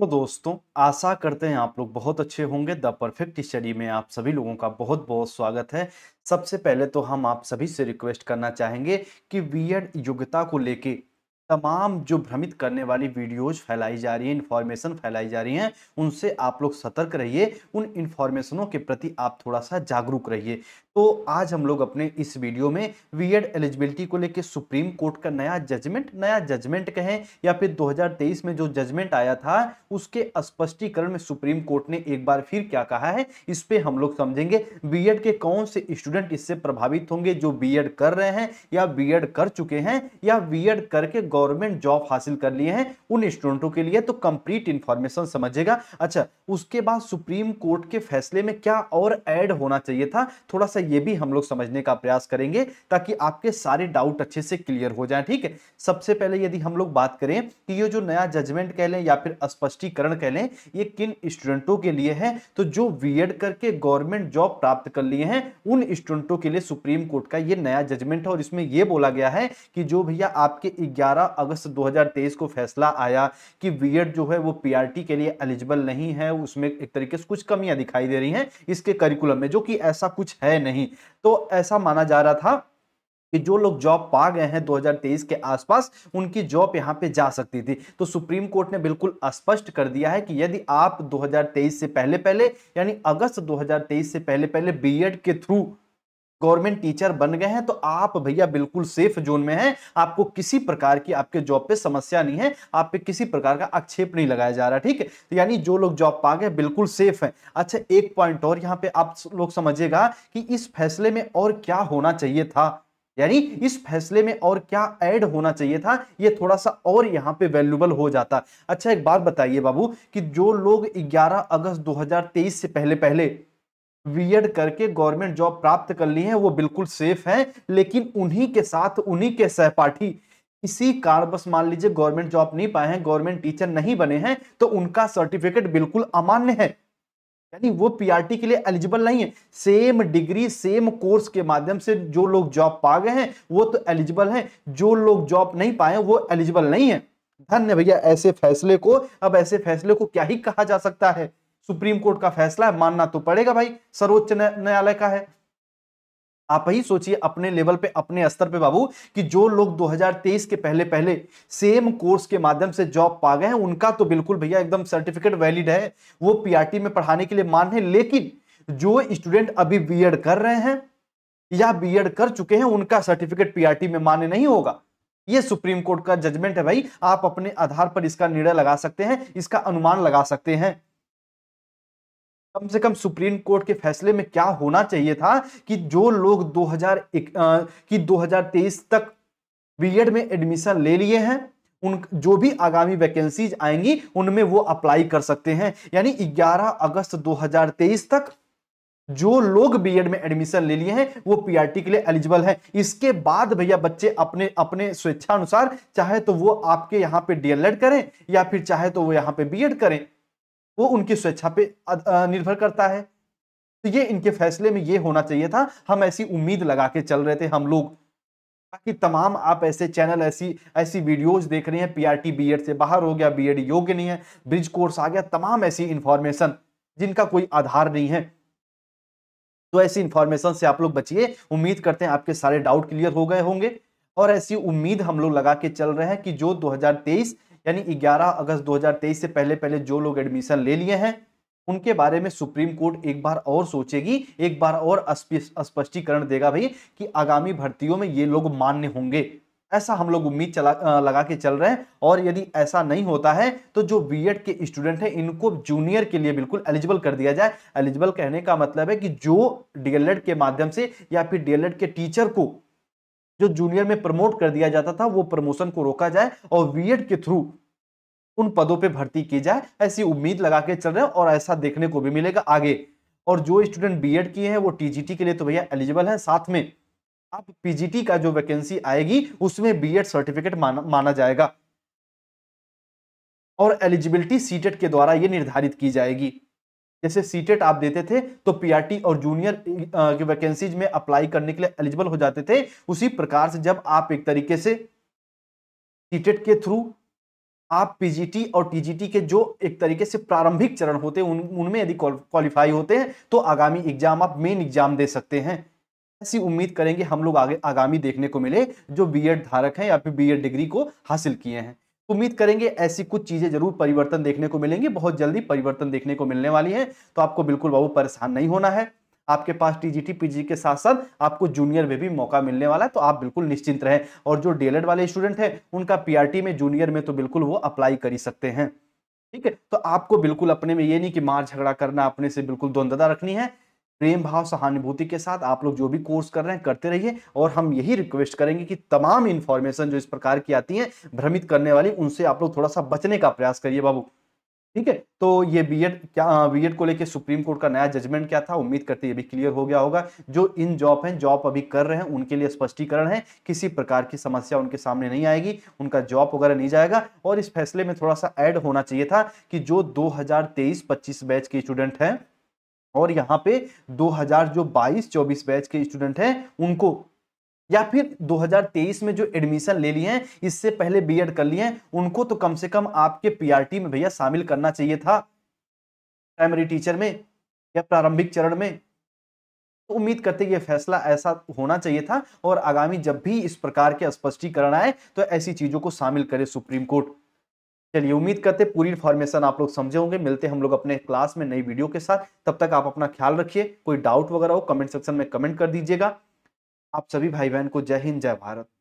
तो दोस्तों आशा करते हैं आप लोग बहुत अच्छे होंगे द परफेक्ट स्टडी में आप सभी लोगों का बहुत बहुत स्वागत है सबसे पहले तो हम आप सभी से रिक्वेस्ट करना चाहेंगे कि एड योग्यता को लेके तमाम जो भ्रमित करने वाली वीडियोज फैलाई जा रही है इन्फॉर्मेशन फैलाई जा रही हैं उनसे आप लोग सतर्क रहिए उन इन्फॉर्मेशनों के प्रति आप थोड़ा सा जागरूक रहिए तो आज हम लोग अपने इस वीडियो में एड एलिजिबिलिटी को लेकर सुप्रीम कोर्ट का नया जजमेंट नया जजमेंट कहें या फिर 2023 में जो जजमेंट आया था उसके स्पष्टीकरण में सुप्रीम कोर्ट ने एक बार फिर क्या कहा है इस पर हम लोग समझेंगे बी के कौन से स्टूडेंट इससे प्रभावित होंगे जो बी कर रहे हैं या बी कर चुके हैं या बी करके गवर्नमेंट जॉब हासिल कर लिए हैं उन स्टूडेंटों के लिए तो कंप्लीट इंफॉर्मेशन समझेगा अच्छा उसके बाद सुप्रीम कोर्ट के फैसले में क्या और ऐड होना चाहिए था थोड़ा सा ये भी हम लोग समझने का प्रयास करेंगे ताकि आपके सारे डाउट अच्छे से क्लियर हो जाए ठीक है सबसे पहले यदि हम लोग बात करें कि ये जो नया जजमेंट कह लें या फिर स्पष्टीकरण कह लें ये किन स्टूडेंटों के लिए है तो जो बी करके गवर्नमेंट जॉब प्राप्त कर लिए हैं उन स्टूडेंटों के लिए सुप्रीम कोर्ट का ये नया जजमेंट है और इसमें यह बोला गया है कि जो भैया आपके ग्यारह 12 अगस्त 2023 को फैसला आया कि बीएड जो है वो पीआरटी के लिए एलिजिबल नहीं है उसमें एक तरीके से कुछ कमियां दिखाई दे रही हैं इसके करिकुलम में जो कि ऐसा कुछ है नहीं तो ऐसा माना जा रहा था कि जो लोग जॉब पा गए हैं 2023 के आसपास उनकी जॉब यहां पे जा सकती थी तो सुप्रीम कोर्ट ने बिल्कुल स्पष्ट कर दिया है कि यदि आप 2023 से पहले पहले यानी अगस्त 2023 से पहले पहले बीएड के थ्रू गवर्नमेंट टीचर बन गए हैं तो आप भैया बिल्कुल सेफ जोन में हैं आपको किसी प्रकार की आपके जॉब पे समस्या नहीं है आप पे किसी प्रकार का आक्षेप नहीं लगाया जा रहा ठीक है तो यानी जो लोग जॉब पा गए बिल्कुल सेफ हैं अच्छा एक पॉइंट और यहाँ पे आप लोग समझिएगा कि इस फैसले में और क्या होना चाहिए था यानी इस फैसले में और क्या ऐड होना चाहिए था ये थोड़ा सा और यहाँ पे वैल्यूबल हो जाता अच्छा एक बात बताइए बाबू कि जो लोग 11 अगस्त 2023 से पहले पहले बीएड करके गवर्नमेंट जॉब प्राप्त कर ली है वो बिल्कुल सेफ है लेकिन उन्हीं के साथ उन्हीं के सहपाठी इसी बस मान लीजिए गवर्नमेंट जॉब नहीं पाए हैं गवर्नमेंट टीचर नहीं बने हैं तो उनका सर्टिफिकेट बिल्कुल अमान्य है यानी वो पीआरटी के लिए एलिजिबल नहीं है सेम डिग्री सेम कोर्स के माध्यम से जो लोग जॉब पा गए हैं वो तो एलिजिबल हैं जो लोग जॉब नहीं पाए वो एलिजिबल नहीं है धन्य भैया ऐसे फैसले को अब ऐसे फैसले को क्या ही कहा जा सकता है सुप्रीम कोर्ट का फैसला है मानना तो पड़ेगा भाई सर्वोच्च न्यायालय का है आप ही सोचिए अपने लेवल पे अपने स्तर पे बाबू कि जो लोग 2023 के पहले पहले सेम कोर्स के माध्यम से जॉब पा गए हैं उनका तो बिल्कुल भैया एकदम सर्टिफिकेट वैलिड है वो पीआरटी में पढ़ाने के लिए मान है लेकिन जो स्टूडेंट अभी बीएड कर रहे हैं या बीएड कर चुके हैं उनका सर्टिफिकेट पीआरटी में मान्य नहीं होगा ये सुप्रीम कोर्ट का जजमेंट है भाई आप अपने आधार पर इसका निर्णय लगा सकते हैं इसका अनुमान लगा सकते हैं कम से कम सुप्रीम कोर्ट के फैसले में क्या होना चाहिए था कि जो लोग हजार की 2023 तक बीएड में एडमिशन ले लिए हैं उन जो भी आगामी वैकेंसीज आएंगी उनमें वो अप्लाई कर सकते हैं यानी 11 अगस्त 2023 तक जो लोग बीएड में एडमिशन ले लिए हैं वो पीआरटी के लिए एलिजिबल है इसके बाद भैया बच्चे अपने अपने स्वेच्छानुसार चाहे तो वो आपके यहाँ पे डीएलएड करें या फिर चाहे तो वो यहाँ पे बीएड करें वो उनकी स्वेच्छा पे निर्भर करता है तो ये इनके फैसले में ये होना चाहिए था हम ऐसी उम्मीद लगा के चल रहे थे हम लोग कि तमाम आप ऐसे चैनल ऐसी ऐसी वीडियोस देख रहे हैं पीआरटी बीएड से बाहर हो गया बीएड योग्य नहीं है ब्रिज कोर्स आ गया तमाम ऐसी इंफॉर्मेशन जिनका कोई आधार नहीं है तो ऐसी इंफॉर्मेशन से आप लोग बचिए उम्मीद करते हैं आपके सारे डाउट क्लियर हो गए होंगे और ऐसी उम्मीद हम लोग लगा के चल रहे हैं कि जो 2023 यानी 11 अगस्त 2023 से पहले पहले जो लोग एडमिशन ले लिए हैं उनके बारे में सुप्रीम कोर्ट एक बार और सोचेगी एक बार और स्पष्टीकरण देगा भाई कि आगामी भर्तियों में ये लोग मान्य होंगे ऐसा हम लोग उम्मीद चला लगा के चल रहे हैं और यदि ऐसा नहीं होता है तो जो बीएड के स्टूडेंट हैं इनको जूनियर के लिए बिल्कुल एलिजिबल कर दिया जाए एलिजिबल कहने का मतलब है कि जो डीएलएड के माध्यम से या फिर डीएलएड के टीचर को जो जूनियर में प्रमोट कर दिया जाता था वो प्रमोशन को रोका जाए और बीएड के थ्रू उन पदों पे भर्ती की जाए ऐसी उम्मीद लगा के चल रहे हैं और ऐसा देखने को भी मिलेगा आगे और जो स्टूडेंट बीएड किए हैं वो टीजीटी के लिए तो भैया एलिजिबल है साथ में आप पीजीटी का जो वैकेंसी आएगी उसमें बीएड सर्टिफिकेट माना, माना जाएगा और एलिजिबिलिटी सीटेट के द्वारा ये निर्धारित की जाएगी जैसे सीटेट e आप देते थे तो पीआरटी और जूनियर की वैकेंसीज में अप्लाई करने के लिए एलिजिबल हो जाते थे उसी प्रकार से जब आप एक तरीके से सीटेट e के थ्रू आप पीजीटी और टीजीटी के जो एक तरीके से प्रारंभिक चरण होते हैं उन उनमें यदि क्वालिफाई होते हैं तो आगामी एग्जाम आप मेन एग्जाम दे सकते हैं ऐसी उम्मीद करेंगे हम लोग आगे आगामी देखने को मिले जो बीएड धारक हैं या फिर बीएड डिग्री को हासिल किए हैं उम्मीद करेंगे ऐसी कुछ चीजें जरूर परिवर्तन देखने को मिलेंगी बहुत जल्दी परिवर्तन देखने को मिलने वाली है तो आपको बिल्कुल बाबू परेशान नहीं होना है आपके पास टीजीटी पीजी के साथ साथ आपको जूनियर में भी मौका मिलने वाला है तो आप बिल्कुल निश्चिंत रहें और जो डीएलएड वाले स्टूडेंट हैं उनका पीआरटी में जूनियर में तो बिल्कुल वो अप्लाई कर ही सकते हैं ठीक है तो आपको बिल्कुल अपने में ये नहीं कि मार झगड़ा करना अपने से बिल्कुल द्वंद्वता रखनी है प्रेम भाव सहानुभूति के साथ आप लोग जो भी कोर्स कर रहे हैं करते रहिए और हम यही रिक्वेस्ट करेंगे कि तमाम इन्फॉर्मेशन जो इस प्रकार की आती है भ्रमित करने वाली उनसे आप लोग थोड़ा सा बचने का प्रयास करिए बाबू ठीक है तो ये बीएड क्या बीएड को लेके सुप्रीम कोर्ट का नया जजमेंट क्या था उम्मीद करते ये भी क्लियर हो गया होगा जो इन जॉब हैं जॉब अभी कर रहे हैं उनके लिए स्पष्टीकरण है किसी प्रकार की समस्या उनके सामने नहीं आएगी उनका जॉब वगैरह नहीं जाएगा और इस फैसले में थोड़ा सा ऐड होना चाहिए था कि जो दो हजार बैच के स्टूडेंट हैं और यहाँ पे 2000 जो 22 24 बैच के स्टूडेंट हैं उनको या फिर 2023 में जो एडमिशन ले लिए हैं इससे पहले बीएड कर लिए हैं उनको तो कम से कम आपके पीआरटी में भैया शामिल करना चाहिए था प्राइमरी टीचर में या प्रारंभिक चरण में तो उम्मीद करते ये फैसला ऐसा होना चाहिए था और आगामी जब भी इस प्रकार के स्पष्टीकरण आए तो ऐसी चीजों को शामिल करे सुप्रीम कोर्ट चलिए उम्मीद करते पूरी इन्फॉर्मेशन आप लोग समझे होंगे मिलते हम लोग अपने क्लास में नई वीडियो के साथ तब तक आप अपना ख्याल रखिए कोई डाउट वगैरह हो कमेंट सेक्शन में कमेंट कर दीजिएगा आप सभी भाई बहन को जय हिंद जय भारत